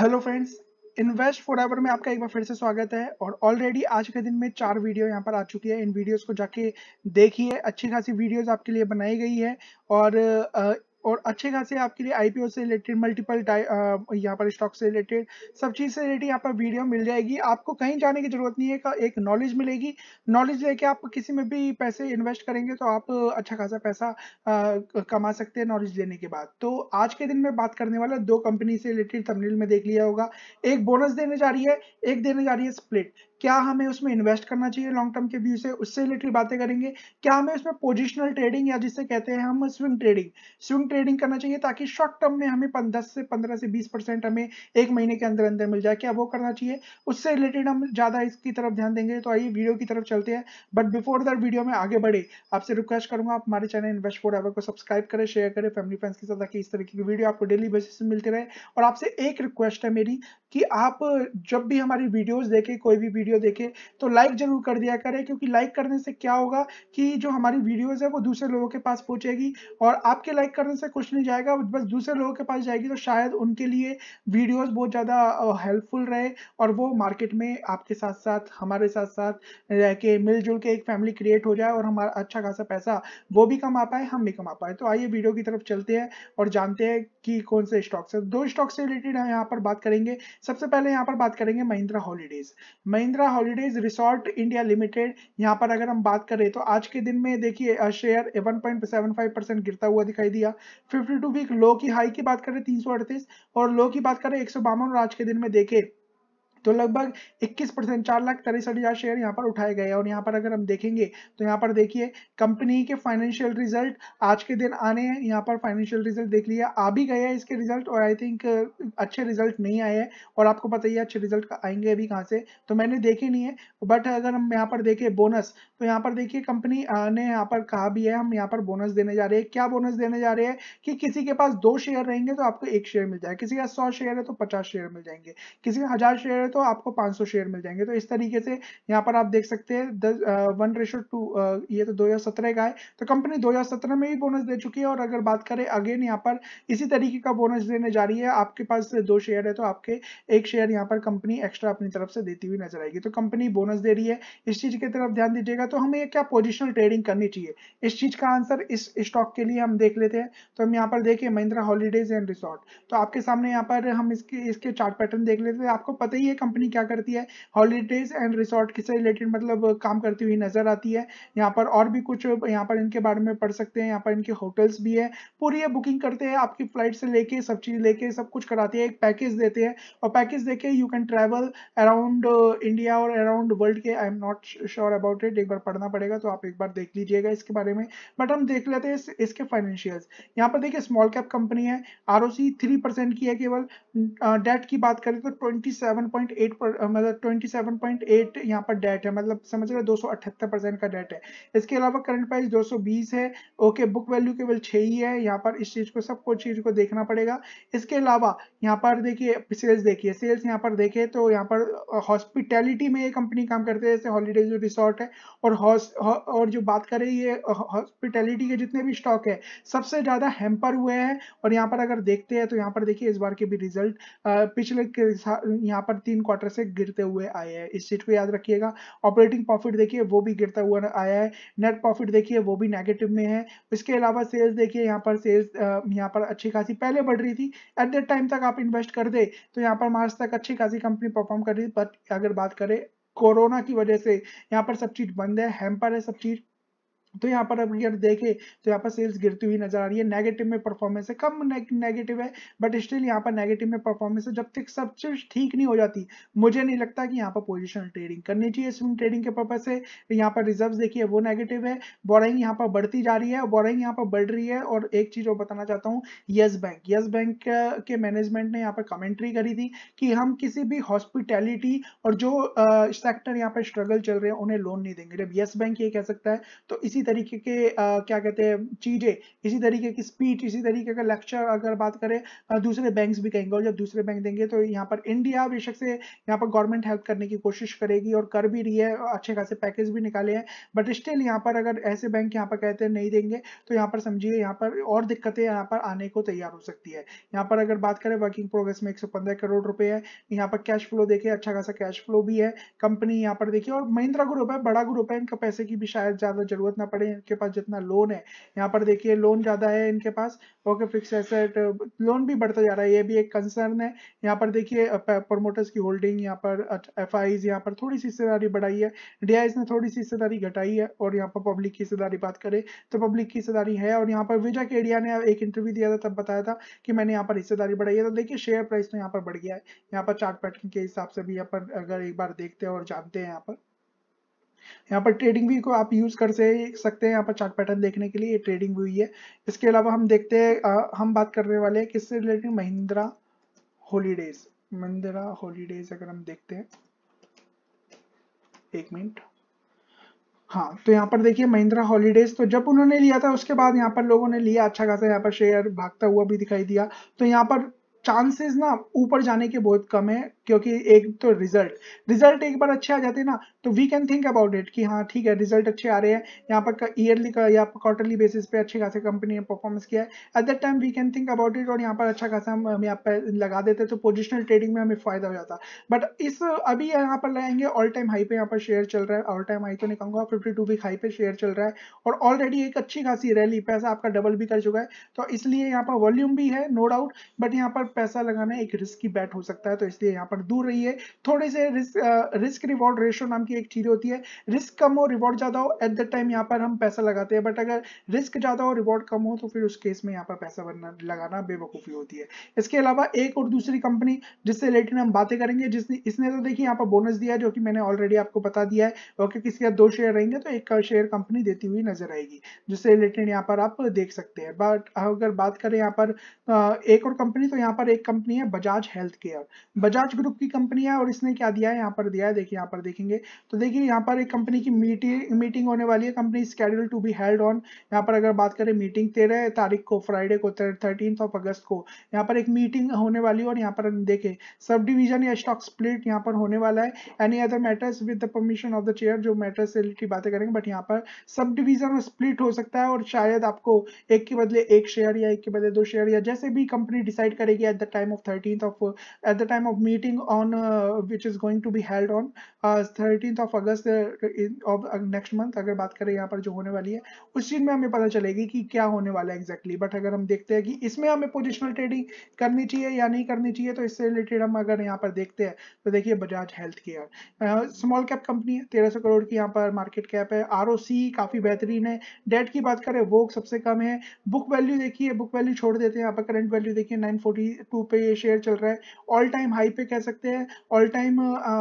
Hello friends invest forever में आपका एक बार फिर से स्वागत है और ऑलरेडी आज के दिन में चार वीडियो यहाँ पर आ चुकी है इन वीडियोस को जाके देखिए अच्छी खासी वीडियोस आपके लिए बनाई गई है और और अच्छे खासे आपके लिए आईपीओ से रिलेटेड मल्टीपल यहाँ पर स्टॉक से रिलेटेड सब चीज़ से रिलेटेड यहाँ पर वीडियो मिल जाएगी आपको कहीं जाने की जरूरत नहीं है एक नॉलेज मिलेगी नॉलेज लेके आप किसी में भी पैसे इन्वेस्ट करेंगे तो आप अच्छा खासा पैसा कमा सकते हैं नॉलेज लेने के बाद तो आज के दिन में बात करने वाला दो कंपनी से रिलेटेड थंबनेल में देख लिया होगा एक बोनस देने जा रही है एक देने जा रही है स्प्लिट क्या हमें उसमें इन्वेस्ट करना चाहिए लॉन्ग टर्म के व्यू से उससे रिलेटेड बातें करेंगे क्या हमें उसमें पोजिशनल ट्रेडिंग या जिसे कहते हैं हम स्विंग ट्रेडिंग स्विंग ट्रेडिंग करना चाहिए ताकि शॉर्ट टर्म में हमें दस से पंद्रह से बीस परसेंट हमें एक महीने के अंदर अंदर मिल जाए क्या वो करना चाहिए उससे रिलेटेड हम ज़्यादा इसकी तरफ ध्यान देंगे तो आइए वीडियो की तरफ चलते हैं बट बिफोर दैट वीडियो में आगे बढ़े आपसे रिक्वेस्ट करूंगा आप हमारे चैनल इन्वेस्ट फोर को सब्सक्राइब करें शेयर करें फैमिली फ्रेंड्स के साथ ताकि इस तरीके की वीडियो आपको डेली बेसिस में मिलती रहे और आपसे एक रिक्वेस्ट है मेरी कि आप जब भी हमारी वीडियोज देखें कोई भी वीडियो वीडियो देखे तो लाइक ज़रूर कर दिया करें क्योंकि लाइक करने से क्या होगा कि जो हमारी वीडियोज़ है वो दूसरे लोगों के पास पहुँचेगी और आपके लाइक करने से कुछ नहीं जाएगा बस दूसरे लोगों के पास जाएगी तो शायद उनके लिए वीडियोज़ बहुत ज़्यादा हेल्पफुल रहे और वो मार्केट में आपके साथ साथ हमारे साथ साथ रह के मिलजुल के एक फैमिली क्रिएट हो जाए और हमारा अच्छा खासा पैसा वो भी कमा पाए हम भी कमा पाए तो आइए वीडियो की तरफ चलते हैं और जानते हैं कि कौन से स्टॉक्स है दो स्टॉक्स से रिलेटेड हम यहाँ पर बात करेंगे सबसे पहले यहाँ पर बात करेंगे Mahindra holidays Mahindra Mahindra holidays resort India limited यहाँ पर अगर हम बात करें तो आज के दिन में देखिए शेयर 1.75 परसेंट गिरता हुआ दिखाई दिया 52 वीक लो की हाई की बात करें तीन और लो की बात करें एक और आज के दिन में देखें तो लगभग 21 परसेंट चार लाख तिरसठ हजार शेयर यहाँ पर उठाए गए और यहाँ पर अगर हम देखेंगे तो यहाँ पर देखिए कंपनी के फाइनेंशियल रिजल्ट आज के दिन आने हैं यहाँ पर फाइनेंशियल रिजल्ट देख लिया आ भी गए हैं इसके रिजल्ट और आई थिंक अच्छे रिजल्ट नहीं आए हैं और आपको पता ही अच्छे रिजल्ट आएंगे अभी कहाँ से तो मैंने देखे नहीं है बट अगर हम यहाँ पर देखें बोनस तो यहाँ पर देखिए कंपनी ने यहाँ पर कहा भी है हम यहाँ पर बोनस देने जा रहे हैं क्या बोनस देने जा रहे हैं कि किसी के पास दो शेयर रहेंगे तो आपको एक शेयर मिल जाए किसी के सौ शेयर है तो पचास शेयर मिल जाएंगे किसी का हजार शेयर तो आपको 500 शेयर मिल जाएंगे तो इस तरीके से यहाँ पर आप देख सकते हैं uh, uh, टू ये तो 2017 का है तो कंपनी 2017 में ही बोनस दे चुकी है और अगर बात करें अगेन यहाँ पर इसी तरीके का बोनस देने जा रही है आपके पास दो शेयर है तो आपके एक शेयर यहाँ पर कंपनी एक्स्ट्रा अपनी तरफ से देती हुई नजर आएगी तो कंपनी बोनस दे रही है इस चीज की तरफ ध्यान दीजिएगा तो हमें क्या पोजिशनल ट्रेडिंग करनी चाहिए इस चीज का आंसर इस स्टॉक के लिए हम देख लेते हैं तो हम यहाँ पर देखिए महिंद्रा हॉलीडेज एंड रिसोर्ट तो आपके सामने यहाँ पर हम इसके इसके चार्ट पैटर्न देख लेते हैं आपको पता ही है कंपनी क्या करती है हॉलीडेज एंड रिसोर्ट से रिलेटेड मतलब काम करती हुई नजर आती है यहाँ पर और भी कुछ यहाँ पर इनके बारे में पढ़ सकते हैं यहाँ पर इनके होटल्स भी है पूरी ये बुकिंग करते हैं आपकी फ्लाइट से लेके सब चीज लेके सब कुछ कराते हैं एक पैकेज देते हैं और पैकेज देके you can travel around India और अराउंड वर्ल्ड के I am not sure about it एक बार पढ़ना पड़ेगा तो आप एक बार देख लीजिएगा इसके बारे में बट हम देख लेते हैं इसके फाइनेंशियल यहाँ पर देखिए स्मॉल कैप कंपनी है R O C three percent की है केवल डेट अं, अं, की बात करें तो ट्वेंटी सेवन पॉइंट 27.8 uh, मतलब 27.8 पर डेट है मतलब समझ रहे दो का डेट है इसके अलावा करंट प्राइस 220 है ओके बुक वैल्यू केवल ही है पर इस चीज को चीज को देखना पड़ेगा इसके अलावा पर देखिए सेल्स देखिए सेल्स पर देखे तो पर हॉस्पिटैलिटी uh, में ये कंपनी काम करते हैं जैसे हॉलीडेज रिसोर्ट है और हॉस और जो बात करें ये हॉस्पिटैलिटी uh, के जितने भी स्टॉक है सबसे ज्यादा हेम्पर हुए हैं और यहाँ पर अगर देखते हैं तो यहाँ पर देखिए इस बार के भी रिजल्ट पिछले यहाँ पर तीन तीन क्वार्टर से गिरते हुए आए हैं इस चीज को याद रखिएगा ऑपरेटिंग प्रॉफिट देखिए वो भी गिरता हुआ आया है नेट प्रॉफिट देखिए वो भी नेगेटिव में है इसके अलावा सेल्स देखिए यहाँ पर सेल्स यहाँ पर अच्छी खासी पहले बढ़ रही थी एट दैट टाइम तक आप इन्वेस्ट कर दे तो यहाँ पर मार्च तक अच्छी खासी कंपनी परफॉर्म कर रही बट अगर बात करें कोरोना की वजह से यहाँ पर सब चीज बंद है हैम्पर है सब चीज तो यहाँ पर अब अगर देखे तो यहाँ पर सेल्स गिरती हुई नजर आ रही है नेगेटिव में परफॉर्मेंस है कम ने, नेगेटिव है बट स्टिल यहाँ पर नेगेटिव में परफॉर्मेंस है जब तक सब चीज ठीक नहीं हो जाती मुझे नहीं लगता कि यहाँ पर पोजिशनल ट्रेडिंग करनी चाहिए स्विंग ट्रेडिंग के पर्पज से यहाँ पर रिजर्व देखिए वो नेगेटिव है बोराइंग यहाँ पर बढ़ती जा रही है और बोराइंग यहाँ पर बढ़ रही है और एक चीज और बताना चाहता हूँ येस बैंक येस बैंक के मैनेजमेंट ने यहाँ पर कमेंट्री करी थी कि हम किसी भी हॉस्पिटैलिटी और जो सेक्टर यहाँ पर स्ट्रगल चल रहे हैं उन्हें लोन नहीं देंगे जब येस बैंक ये कह सकता है तो इसी इसी तरीके के आ, क्या कहते हैं चीज़ें इसी तरीके की स्पीच इसी तरीके का लेक्चर अगर बात करें दूसरे बैंक्स भी कहेंगे और जब दूसरे बैंक देंगे तो यहाँ पर इंडिया बेशक से यहाँ पर गवर्नमेंट हेल्प करने की कोशिश करेगी और कर भी रही है अच्छे खासे पैकेज भी निकाले हैं बट स्टिल यहाँ पर अगर ऐसे बैंक यहाँ पर कहते हैं नहीं देंगे तो यहाँ पर समझिए यहाँ पर और दिक्कतें यहाँ पर आने को तैयार हो सकती है यहाँ पर अगर बात करें वर्किंग प्रोग्रेस में एक करोड़ रुपए है यहाँ पर कैश फ्लो देखिए अच्छा खासा कैश फ्लो भी है कंपनी यहाँ पर देखिए और महिंद्रा ग्रुप है बड़ा ग्रुप है इनका पैसे की भी शायद ज़्यादा जरूरत ना पड़े इनके पास जितना लोन है यहाँ पर देखिए लोन ज्यादा है इनके पास ओके फिक्स एसेट लोन भी बढ़ता जा रहा है ये भी एक कंसर्न है यहाँ पर देखिए प्रोमोटर्स की होल्डिंग यहाँ पर एफ आई यहाँ पर थोड़ी सी हिस्सेदारी बढ़ाई है डी ने थोड़ी सी हिस्सेदारी घटाई है और यहाँ पर पब्लिक की हिस्सेदारी बात करें तो पब्लिक की हिस्सेदारी है और यहाँ पर विजय केडिया ने एक इंटरव्यू दिया था तब बताया था कि मैंने यहाँ पर हिस्सेदारी बढ़ाई है तो देखिए शेयर प्राइस तो यहाँ पर बढ़ गया है यहाँ पर चार्ट पैटर्न के हिसाब से भी यहाँ पर अगर एक बार देखते हैं और जानते हैं यहाँ पर यहाँ पर ट्रेडिंग व्यू को आप यूज़ कर सकते हैं यहाँ पर चार्ट पैटर्न देखने के लिए ये ट्रेडिंग व्यू ही है इसके अलावा हम देखते हैं हम बात करने वाले हैं किससे related Mahindra holidays Mahindra holidays अगर हम देखते हैं एक मिनट हाँ तो यहाँ पर देखिए महिंद्रा हॉलीडेज तो जब उन्होंने लिया था उसके बाद यहाँ पर लोगों ने लिया अच्छा खासा यहाँ पर शेयर भागता हुआ भी दिखाई दिया तो यहाँ पर चांसेस ना ऊपर जाने के बहुत कम है क्योंकि एक तो रिजल्ट रिजल्ट एक बार अच्छे आ जाते हैं ना तो we can think about it कि हाँ ठीक है रिजल्ट अच्छे आ रहे हैं यहाँ पर ईयरली का या क्वार्टरली बेसिस पे अच्छे खासे कंपनी ने परफॉर्मेंस किया है at that time we can think about it और यहाँ पर अच्छा खासा हम हम यहाँ पर लगा देते तो पोजिशनल ट्रेडिंग में हमें फायदा हो जाता बट इस अभी यहाँ पर लगाएंगे ऑल टाइम हाई पे यहाँ पर शेयर चल रहा है ऑल टाइम हाई तो नहीं कहूँगा फिफ्टी टू वीक हाई पे शेयर चल रहा है और ऑलरेडी एक अच्छी खासी रैली पैसा आपका डबल भी कर चुका है तो इसलिए यहाँ पर वॉल्यूम भी है नो डाउट बट यहाँ पर तरफ पैसा लगाना एक रिस्क की बैट हो सकता है तो इसलिए यहाँ पर दूर रहिए थोड़े से रिस्क रिवॉर्ड रेशो नाम की एक चीज होती है रिस्क कम हो रिवॉर्ड ज्यादा हो एट द टाइम यहाँ पर हम पैसा लगाते हैं बट अगर रिस्क ज्यादा हो रिवॉर्ड कम हो तो फिर उस केस में यहाँ पर पैसा बनना लगाना बेवकूफी होती है इसके अलावा एक और दूसरी कंपनी जिससे रिलेटेड हम बातें करेंगे जिसने इसने तो देखिए यहाँ पर बोनस दिया जो कि मैंने ऑलरेडी आपको बता दिया है ओके किसी का दो शेयर रहेंगे तो एक शेयर कंपनी देती हुई नजर आएगी जिससे रिलेटेड यहाँ पर आप देख सकते हैं बट अगर बात करें यहाँ पर एक और कंपनी तो यहाँ पर एक कंपनी है Bajaj health care Bajaj group की कंपनी है और इसने क्या दिया है यहाँ पर दिया है देखिए यहाँ पर देखेंगे तो देखिए यहाँ पर एक कंपनी की मीटिंग मीटिंग होने वाली है company schedule to be held on यहाँ पर अगर बात करें मीटिंग तेरह तारीख को फ्राइडे को थर्टीन ऑफ अगस्त को यहाँ पर एक मीटिंग होने वाली है और यहाँ पर देखें सब डिविजन या स्टॉक स्प्लिट यहाँ पर होने वाला है any other matters with the permission of the chair जो मैटर्स से रिलेटेड बातें करेंगे बट यहाँ पर सब डिविजन और स्प्लिट हो सकता है और शायद आपको एक के बदले एक शेयर या एक के बदले दो शेयर या जैसे भी कंपनी डिसाइड करेगी at the time of 13th of at the time of meeting on uh, which is going to be held on 13th uh, of August uh, of next month अगर बात करें यहाँ पर जो होने वाली है उस चीज में हमें पता चलेगी कि क्या होने वाला है exactly. but अगर हम देखते हैं कि इसमें हमें positional trading करनी चाहिए या नहीं करनी चाहिए तो इससे related हम अगर यहाँ पर देखते हैं तो देखिए Bajaj health care small cap company है तेरह सौ करोड़ की यहाँ पर मार्केट कैप है आर काफी बेहतरीन है डेट की बात करें वो सबसे कम है बुक वैल्यू देखिए बुक वैल्यू छोड़ देते हैं यहाँ पर करंट वैल्यू देखिए नाइन फोर्टी टू पे ये शेयर चल रहा है ऑल टाइम हाई पे कह सकते हैं ऑल टाइम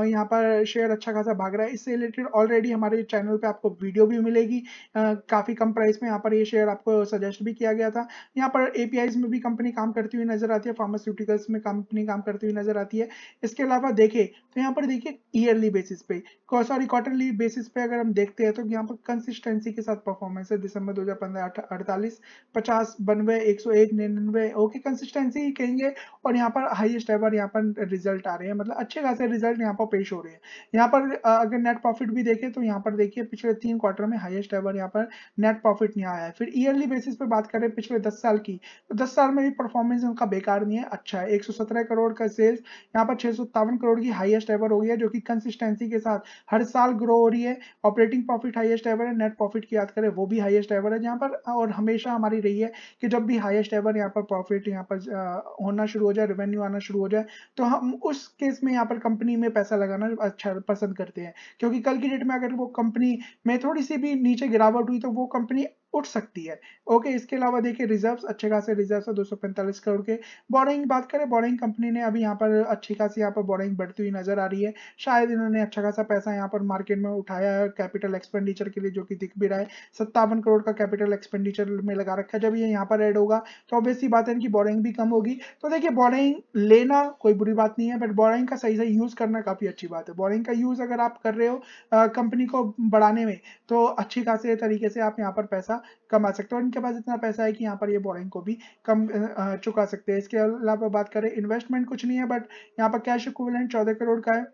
यहाँ पर शेयर अच्छा खासा भाग रहा है इससे रिलेटेड ऑलरेडी हमारे चैनल पे आपको वीडियो भी मिलेगी काफ़ी कम प्राइस में यहाँ पर ये शेयर आपको सजेस्ट भी किया गया था यहाँ पर ए में भी कंपनी काम करती हुई नजर आती है फार्मास्यूटिकल्स में कंपनी काम करती हुई नजर आती है इसके अलावा देखे तो यहाँ पर देखिए ईयरली बेसिस पे सॉरी क्वार्टरली बेसिस पे अगर हम देखते हैं तो यहाँ पर कंसिस्टेंसी के साथ परफॉर्मेंस है दिसंबर दो हजार पंद्रह अड़तालीस पचास बनवे एक सौ एक निन्यानवे ओके कंसिस्टेंसी कहेंगे है और यहाँ पर हाईएस्ट एवर यहाँ पर रिजल्ट आ रहे हैं मतलब अच्छे खासे रिजल्ट यहाँ पर पेश हो रहे हैं यहाँ पर अगर नेट प्रॉफिट भी देखें तो यहाँ पर देखिए पिछले तीन क्वार्टर में हाईएस्ट एवर यहाँ पर नेट प्रॉफिट नहीं आया है फिर ईयरली बेसिस पर बात करें पिछले दस साल की तो दस साल में भी परफॉर्मेंस उनका बेकार नहीं है अच्छा है एक करोड़ का सेल्स यहाँ पर छह करोड़ की हाइएस्ट एवर हो गई है जो कि कंसिस्टेंसी के साथ हर साल ग्रो हो रही है ऑपरेटिंग प्रॉफिट हाइएस्ट एवर है नेट प्रॉफिट की याद करें वो भी हाइएस्ट एवर है यहाँ पर और हमेशा हमारी रही है कि जब भी हाइएस्ट एवर यहाँ पर प्रॉफिट यहाँ पर होना होना शुरू हो जाए रेवेन्यू आना शुरू हो जाए तो हम उस केस में यहाँ पर कंपनी में पैसा लगाना अच्छा पसंद करते हैं क्योंकि कल की डेट में अगर वो कंपनी में थोड़ी सी भी नीचे गिरावट हुई तो वो कंपनी उठ सकती है ओके इसके अलावा देखिए रिजर्व्स अच्छे खासे रिजर्व्स है पैंतालीस करोड़ के बोरिंग बात करें बोरिंग कंपनी ने अभी यहाँ पर अच्छी खासी यहाँ पर बोरिंग बढ़ती हुई नजर आ रही है शायद इन्होंने अच्छा खासा पैसा यहाँ पर मार्केट में उठाया है कैपिटल एक्सपेंडिचर के लिए जो कि दिख भी रहा है सत्तावन करोड़ का कैपिटल एक्सपेंडिचर में लगा रखा है जब ये यहाँ पर एड होगा तो ऑब्वियसली बात है इनकी बोरिंग भी कम होगी तो देखिए बोरिंग लेना कोई बुरी बात नहीं है बट बोरिंग का सही सही यूज करना काफी अच्छी बात है बोरिंग का यूज अगर आप कर रहे हो कंपनी को बढ़ाने में तो अच्छी खासे तरीके से आप यहाँ पर पैसा कमा सकते हैं और इनके पास इतना पैसा है कि यहाँ पर ये बोरिंग को भी कम चुका सकते हैं इसके अलावा बात करें इन्वेस्टमेंट कुछ नहीं है बट यहाँ पर कैश इक्विवेलेंट चौदह करोड़ का है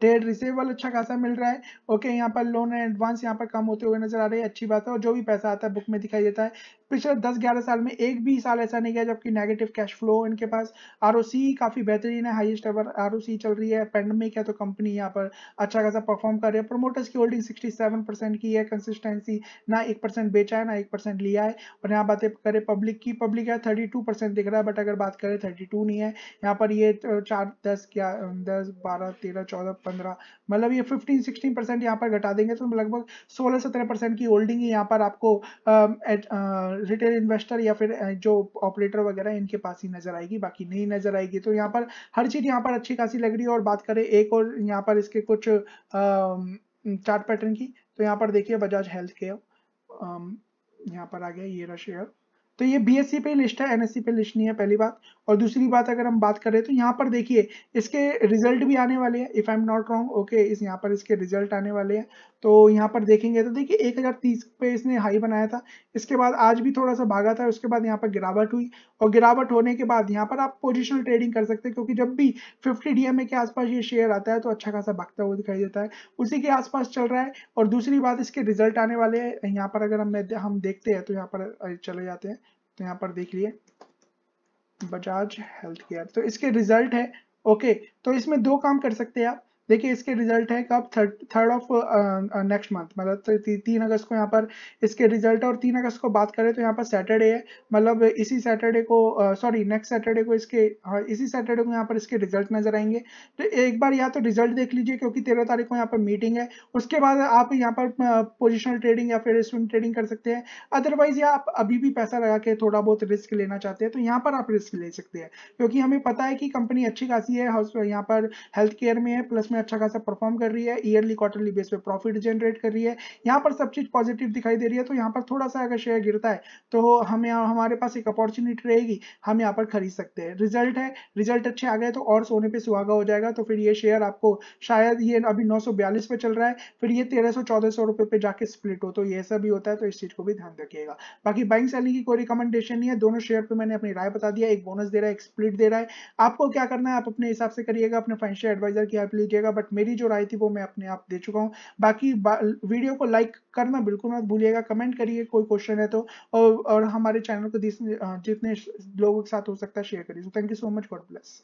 ट्रेड रिसीवेबल अच्छा खासा मिल रहा है ओके यहाँ पर लोन एंड एडवांस यहाँ पर कम होते हुए नजर आ रही है अच्छी बात है और जो भी पैसा आता है बुक में दिखाई देता है पिछले 10-11 साल में एक भी साल ऐसा नहीं गया जबकि नेगेटिव कैश फ्लो इनके पास आर काफ़ी बेहतरीन है हाईएस्ट एवर आर चल रही है पेंडेमिक है तो कंपनी यहाँ पर अच्छा खासा परफॉर्म कर रही है प्रोमोटर्स की होल्डिंग सिक्सटी परसेंट की है कंसिस्टेंसी ना एक परसेंट बेचा है ना एक परसेंट लिया है और यहाँ बातें करें पब्लिक की पब्लिक है थर्टी परसेंट दिख रहा है बट अगर बात करें थर्टी नहीं है यहाँ पर ये चार दस क्या दस बारह तेरह चौदह पंद्रह मतलब ये फिफ्टीन सिक्सटीन परसेंट यहाँ पर घटा देंगे तो लगभग सोलह सत्रह परसेंट की होल्डिंग यहाँ पर आपको रिटेल इन्वेस्टर या फिर जो ऑपरेटर वगैरह इनके पास ही नजर आएगी बाकी नहीं नजर आएगी तो यहाँ पर हर चीज यहाँ पर अच्छी खासी लग रही है और बात करें एक और यहाँ पर इसके कुछ चार्ट पैटर्न की तो यहाँ पर देखिए बजाज हेल्थ केयर यहाँ पर आ गया ये रहा शेयर तो ये बीएससी e पे लिस्ट है एनएससी e पे लिस्ट नहीं है पहली बात और दूसरी बात अगर हम बात करें तो यहाँ पर देखिए इसके रिजल्ट भी आने वाले हैं if I am not wrong okay इस यहाँ पर इसके रिजल्ट आने वाले हैं तो यहाँ पर देखेंगे तो देखिए एक हज़ार तीस पे इसने हाई बनाया था इसके बाद आज भी थोड़ा सा भागा था उसके बाद यहाँ पर गिरावट हुई और गिरावट होने के बाद यहाँ पर आप पोजिशनल ट्रेडिंग कर सकते हैं क्योंकि जब भी फिफ्टी डी के आसपास ये शेयर आता है तो अच्छा खासा भागता हुआ दिखाई देता है उसी के आसपास चल रहा है और दूसरी बात इसके रिजल्ट आने वाले हैं यहाँ पर अगर हम हम देखते हैं तो यहाँ पर चले जाते हैं तो यहाँ पर देख लिए बजाज हेल्थ केयर तो इसके रिजल्ट है ओके तो इसमें दो काम कर सकते हैं आप देखिए इसके रिजल्ट है कब थर्ड ऑफ नेक्स्ट मंथ मतलब तीन अगस्त को यहाँ पर इसके रिजल्ट और तीन अगस्त को बात करें तो यहाँ पर सैटरडे है मतलब इसी सैटरडे को सॉरी नेक्स्ट सैटरडे को इसके हाँ इसी सैटरडे को यहाँ पर इसके रिजल्ट नजर आएंगे तो एक बार यहाँ तो रिजल्ट देख लीजिए क्योंकि तेरह तारीख को यहाँ पर मीटिंग है उसके बाद आप यहाँ पर पोजिशनल uh, ट्रेडिंग या फिर स्विंग ट्रेडिंग कर सकते हैं अदरवाइज या आप अभी भी पैसा लगा के थोड़ा बहुत रिस्क लेना चाहते हैं तो यहाँ पर आप रिस्क ले सकते हैं क्योंकि हमें पता है कि कंपनी अच्छी खासी है यहाँ पर हेल्थ केयर में है प्लस में अच्छा खासा परफॉर्म कर रही है ईयरली क्वार्टरली बेस पे प्रॉफिट जनरेट कर रही है यहाँ पर सब चीज पॉजिटिव दिखाई दे रही है तो यहाँ पर थोड़ा सा अगर शेयर गिरता है तो हम यहाँ हमारे पास एक अपॉर्चुनिटी रहेगी हम यहाँ पर खरीद सकते हैं रिजल्ट है रिजल्ट अच्छे आ गए तो और सोने पर सुहागा हो जाएगा तो फिर ये शेयर आपको शायद ये अभी नौ पे चल रहा है फिर ये तेरह सौ चौदह सौ रुपए पे जाके स्प्लिट हो तो ये सब भी होता है तो इस चीज को भी ध्यान रखिएगा बाकी बाइंग सेलिंग की कोई रिकमेंडेशन नहीं है दोनों शेयर पर मैंने अपनी राय बता दिया एक बोनस दे रहा है एक स्प्लिट दे रहा है आपको क्या करना है आप अपने हिसाब से करिएगा अपने फाइनेंशियल एडवाइजर की हेल्प लीजिएगा कीजिएगा बट मेरी जो राय थी वो मैं अपने आप दे चुका हूँ बाकी बा, वीडियो को लाइक करना बिल्कुल मत भूलिएगा कमेंट करिए कोई क्वेश्चन है तो और, और हमारे चैनल को जितने लोगों के साथ हो सकता है शेयर करिए thank you so much God bless